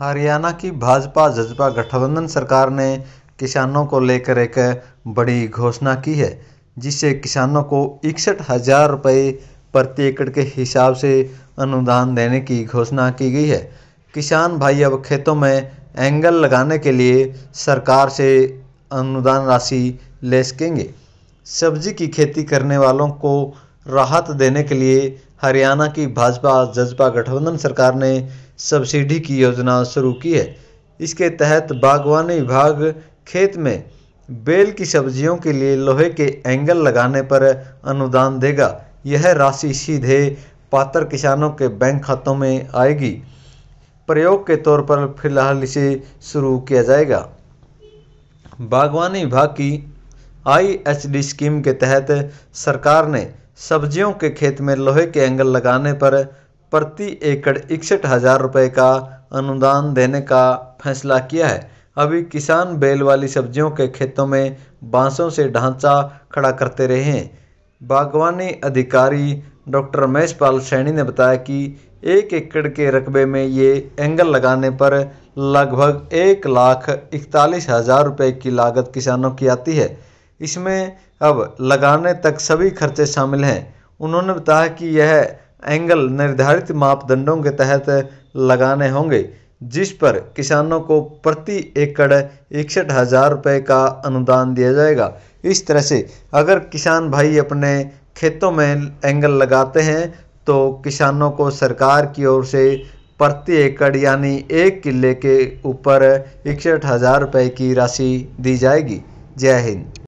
हरियाणा की भाजपा जजपा गठबंधन सरकार ने किसानों को लेकर एक बड़ी घोषणा की है जिससे किसानों को इकसठ हजार रुपये प्रति एकड़ के हिसाब से अनुदान देने की घोषणा की गई है किसान भाई अब खेतों में एंगल लगाने के लिए सरकार से अनुदान राशि ले सकेंगे सब्जी की खेती करने वालों को राहत देने के लिए हरियाणा की भाजपा जजपा गठबंधन सरकार ने सब्सिडी की योजना शुरू की है इसके तहत बागवानी विभाग खेत में बेल की सब्जियों के लिए लोहे के एंगल लगाने पर अनुदान देगा यह राशि सीधे पात्र किसानों के बैंक खातों में आएगी प्रयोग के तौर पर फिलहाल इसे शुरू किया जाएगा बागवानी विभाग की आई स्कीम के तहत सरकार ने सब्जियों के खेत में लोहे के एंगल लगाने पर प्रति एकड़ इकसठ हजार रुपये का अनुदान देने का फैसला किया है अभी किसान बेल वाली सब्जियों के खेतों में बांसों से ढांचा खड़ा करते रहे हैं बागवानी अधिकारी डॉक्टर महेश पाल सैनी ने बताया कि एक एकड़ के रकबे में ये एंगल लगाने पर लगभग एक लाख इकतालीस हज़ार रुपये की लागत किसानों की आती है इसमें अब लगाने तक सभी खर्चे शामिल हैं उन्होंने बताया कि यह एंगल निर्धारित मापदंडों के तहत लगाने होंगे जिस पर किसानों को प्रति एकड़ इकसठ हज़ार रुपये का अनुदान दिया जाएगा इस तरह से अगर किसान भाई अपने खेतों में एंगल लगाते हैं तो किसानों को सरकार की ओर से प्रति एकड़ यानी एक किले के ऊपर इकसठ हज़ार रुपये की राशि दी जाएगी जय हिंद